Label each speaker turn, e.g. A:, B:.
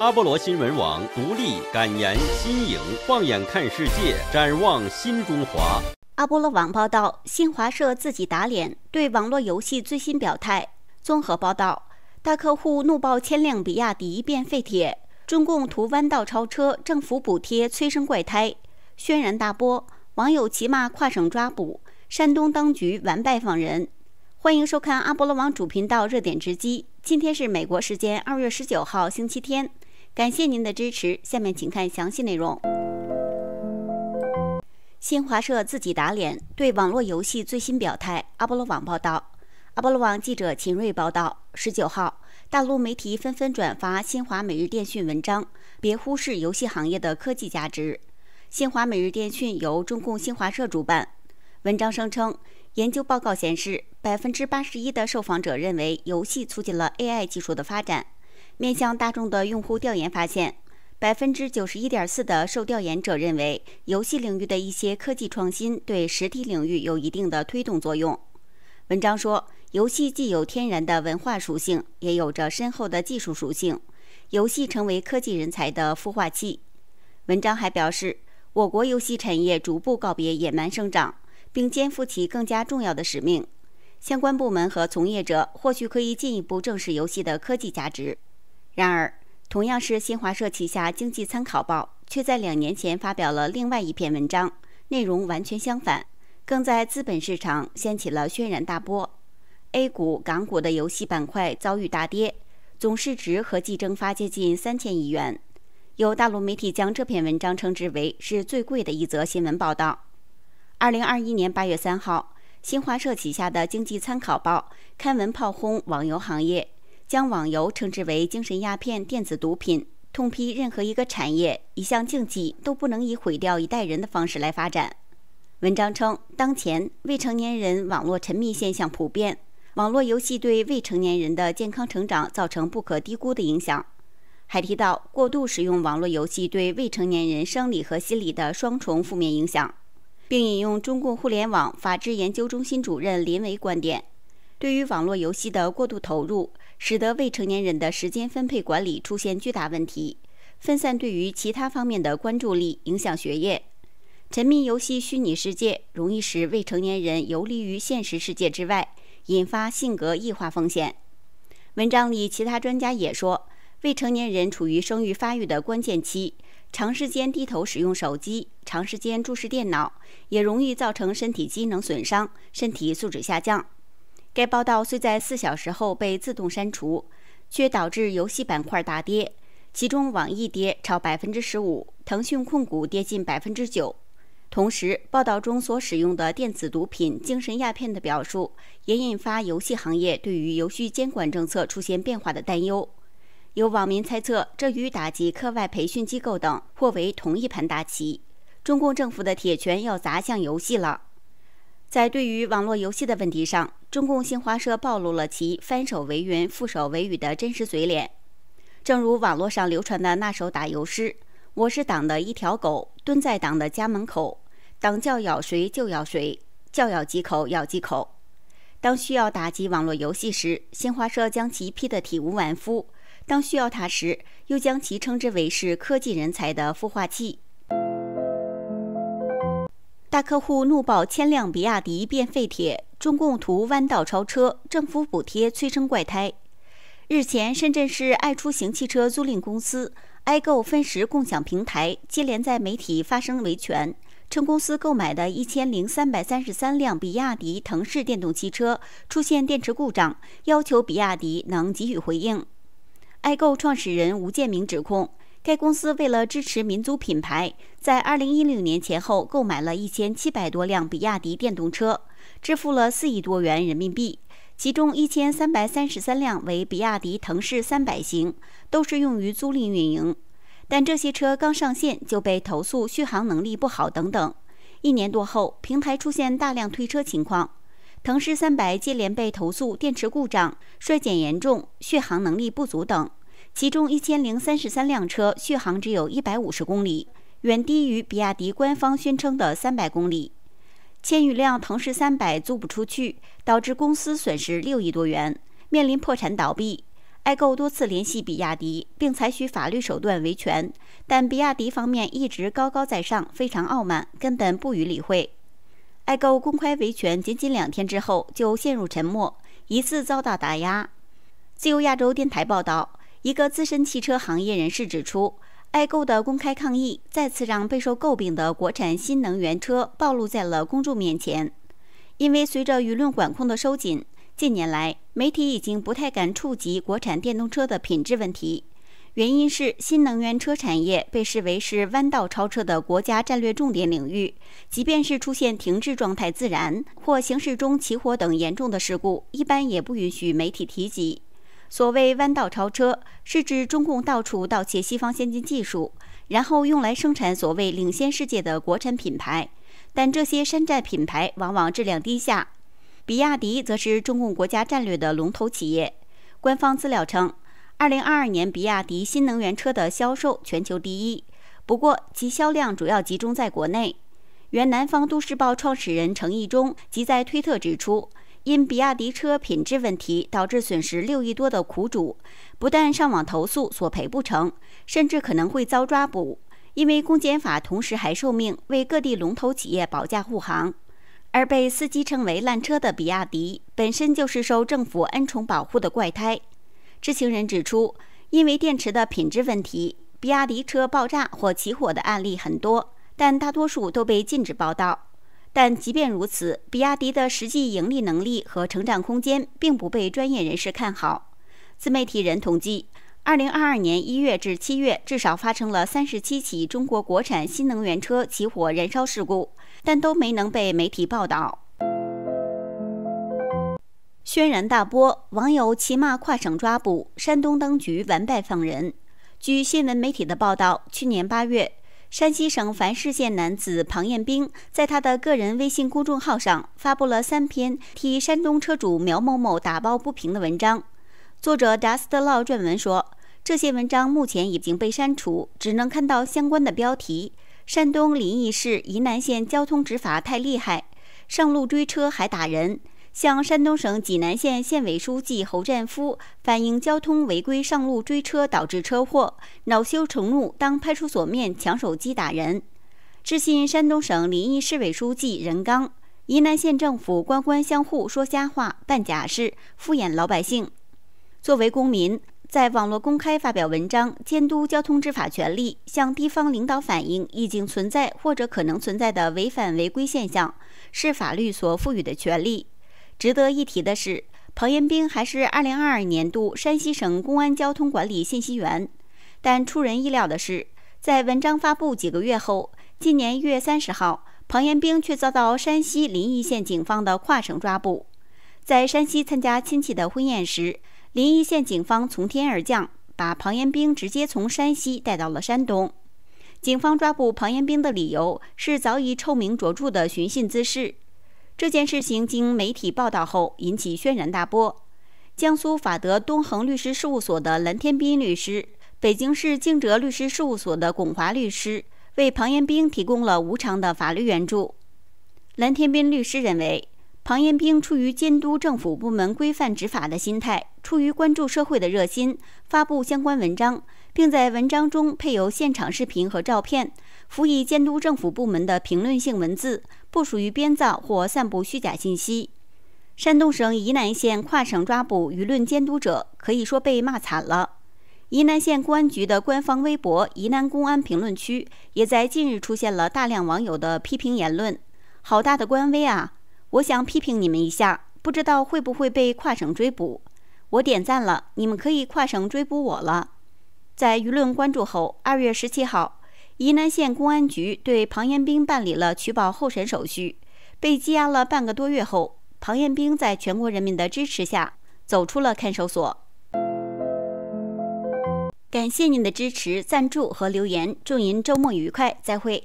A: 阿波罗新闻网独立、感言、新颖，放眼看世界，展望新中华。阿波罗网报道：新华社自己打脸，对网络游戏最新表态。综合报道：大客户怒爆千辆比亚迪变废铁，中共图弯道超车，政府补贴催生怪胎，轩然大波。网友齐骂跨省抓捕，山东当局完败访人。欢迎收看阿波罗网主频道热点直击。今天是美国时间二月十九号，星期天。感谢您的支持，下面请看详细内容。新华社自己打脸，对网络游戏最新表态。阿波罗网报道，阿波罗网记者秦锐报道，十九号，大陆媒体纷纷转发《新华每日电讯》文章，别忽视游戏行业的科技价值。《新华每日电讯》由中共新华社主办，文章声称，研究报告显示，百分之八十一的受访者认为，游戏促进了 AI 技术的发展。面向大众的用户调研发现，百分之九十一点四的受调研者认为，游戏领域的一些科技创新对实体领域有一定的推动作用。文章说，游戏既有天然的文化属性，也有着深厚的技术属性，游戏成为科技人才的孵化器。文章还表示，我国游戏产业逐步告别野蛮生长，并肩负起更加重要的使命。相关部门和从业者或许可以进一步正视游戏的科技价值。然而，同样是新华社旗下《经济参考报》，却在两年前发表了另外一篇文章，内容完全相反，更在资本市场掀起了轩然大波。A 股、港股的游戏板块遭遇大跌，总市值合计蒸发接近三千亿元。有大陆媒体将这篇文章称之为是最贵的一则新闻报道。二零二一年八月三号，新华社旗下的《经济参考报》刊文炮轰网游行业。将网游称之为精神鸦片、电子毒品，痛批任何一个产业、一项竞技都不能以毁掉一代人的方式来发展。文章称，当前未成年人网络沉迷现象普遍，网络游戏对未成年人的健康成长造成不可低估的影响。还提到过度使用网络游戏对未成年人生理和心理的双重负面影响，并引用中共互联网法治研究中心主任林维观点，对于网络游戏的过度投入。使得未成年人的时间分配管理出现巨大问题，分散对于其他方面的关注力，影响学业，沉迷游戏虚拟世界，容易使未成年人游离于现实世界之外，引发性格异化风险。文章里其他专家也说，未成年人处于生育发育的关键期，长时间低头使用手机，长时间注视电脑，也容易造成身体机能损伤，身体素质下降。该报道虽在四小时后被自动删除，却导致游戏板块大跌，其中网易跌超百分之十五，腾讯控股跌近百分之九。同时，报道中所使用的“电子毒品”“精神鸦片”的表述，也引发游戏行业对于游戏监管政策出现变化的担忧。有网民猜测，这与打击课外培训机构等或为同一盘大棋，中共政府的铁拳要砸向游戏了。在对于网络游戏的问题上，中共新华社暴露了其翻手为云、覆手为雨的真实嘴脸。正如网络上流传的那首打油诗：“我是党的一条狗，蹲在党的家门口，党叫咬谁就咬谁，叫咬几口咬几口。”当需要打击网络游戏时，新华社将其批得体无完肤；当需要它时，又将其称之为是科技人才的孵化器。大客户怒爆千辆比亚迪变废铁，中共图弯道超车，政府补贴催生怪胎。日前，深圳市爱出行汽车租赁公司、爱购分时共享平台接连在媒体发声维权，称公司购买的一千零三百三十三辆比亚迪腾势电动汽车出现电池故障，要求比亚迪能给予回应。爱购创始人吴建明指控。该公司为了支持民族品牌，在二零一六年前后购买了一千七百多辆比亚迪电动车，支付了四亿多元人民币，其中一千三百三十三辆为比亚迪腾势三百型，都是用于租赁运营。但这些车刚上线就被投诉续航能力不好等等，一年多后，平台出现大量退车情况，腾势三百接连被投诉电池故障、衰减严重、续航能力不足等。其中一千零三十三辆车续航只有一百五十公里，远低于比亚迪官方宣称的三百公里。千余辆腾势三百租不出去，导致公司损失六亿多元，面临破产倒闭。爱购多次联系比亚迪，并采取法律手段维权，但比亚迪方面一直高高在上，非常傲慢，根本不予理会。爱购公开维权仅仅两天之后就陷入沉默，疑似遭到打压。自由亚洲电台报道。一个资深汽车行业人士指出，爱购的公开抗议再次让备受诟病的国产新能源车暴露在了公众面前。因为随着舆论管控的收紧，近年来媒体已经不太敢触及国产电动车的品质问题。原因是新能源车产业被视为是弯道超车的国家战略重点领域，即便是出现停滞状态、自燃或行驶中起火等严重的事故，一般也不允许媒体提及。所谓弯道超车，是指中共到处盗窃西方先进技术，然后用来生产所谓领先世界的国产品牌。但这些山寨品牌往往质量低下。比亚迪则是中共国家战略的龙头企业。官方资料称，2022年比亚迪新能源车的销售全球第一。不过，其销量主要集中在国内。原南方都市报创始人程毅中即在推特指出。因比亚迪车品质问题导致损失六亿多的苦主，不但上网投诉索赔不成，甚至可能会遭抓捕。因为公检法同时还受命为各地龙头企业保驾护航，而被司机称为“烂车”的比亚迪，本身就是受政府恩宠保护的怪胎。知情人指出，因为电池的品质问题，比亚迪车爆炸或起火的案例很多，但大多数都被禁止报道。但即便如此，比亚迪的实际盈利能力和成长空间并不被专业人士看好。自媒体人统计，2022年1月至7月，至少发生了37起中国国产新能源车起火燃烧事故，但都没能被媒体报道。轩然大波，网友齐骂跨省抓捕，山东当局完败放人。据新闻媒体的报道，去年8月。山西省繁峙县男子庞彦兵在他的个人微信公众号上发布了三篇替山东车主苗某某打抱不平的文章。作者达斯 a w 撰文说，这些文章目前已经被删除，只能看到相关的标题：山东临沂市沂南县交通执法太厉害，上路追车还打人。向山东省济南县县委书记侯占夫反映交通违规上路追车导致车祸，恼羞成怒，当派出所面抢手机打人。致信山东省临沂市委书记任刚，沂南县政府官官相护说瞎话办假事敷衍老百姓。作为公民，在网络公开发表文章监督交通执法权利，向地方领导反映已经存在或者可能存在的违反违规现象，是法律所赋予的权利。值得一提的是，庞延斌还是二零二二年度山西省公安交通管理信息员。但出人意料的是，在文章发布几个月后，今年一月三十号，庞延斌却遭到山西临猗县警方的跨省抓捕。在山西参加亲戚的婚宴时，临猗县警方从天而降，把庞延兵直接从山西带到了山东。警方抓捕庞延兵的理由是早已臭名卓著的寻衅滋事。这件事情经媒体报道后引起轩然大波。江苏法德东恒律师事务所的蓝天斌律师、北京市京哲律师事务所的巩华律师为庞延兵提供了无偿的法律援助。蓝天斌律师认为，庞延兵出于监督政府部门规范执法的心态，出于关注社会的热心，发布相关文章，并在文章中配有现场视频和照片。辅以监督政府部门的评论性文字，不属于编造或散布虚假信息。山东省沂南县跨省抓捕舆论监督者，可以说被骂惨了。沂南县公安局的官方微博“沂南公安评论区”也在近日出现了大量网友的批评言论。好大的官威啊！我想批评你们一下，不知道会不会被跨省追捕？我点赞了，你们可以跨省追捕我了。在舆论关注后，二月十七号。沂南县公安局对庞延兵办理了取保候审手续，被羁押了半个多月后，庞延兵在全国人民的支持下走出了看守所。感谢您的支持、赞助和留言，祝您周末愉快，再会。